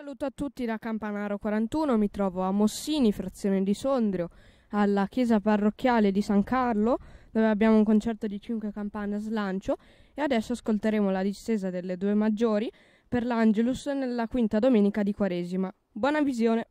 saluto a tutti da Campanaro 41, mi trovo a Mossini, frazione di Sondrio, alla chiesa parrocchiale di San Carlo, dove abbiamo un concerto di 5 campane a slancio e adesso ascolteremo la discesa delle due maggiori per l'Angelus nella quinta domenica di Quaresima. Buona visione!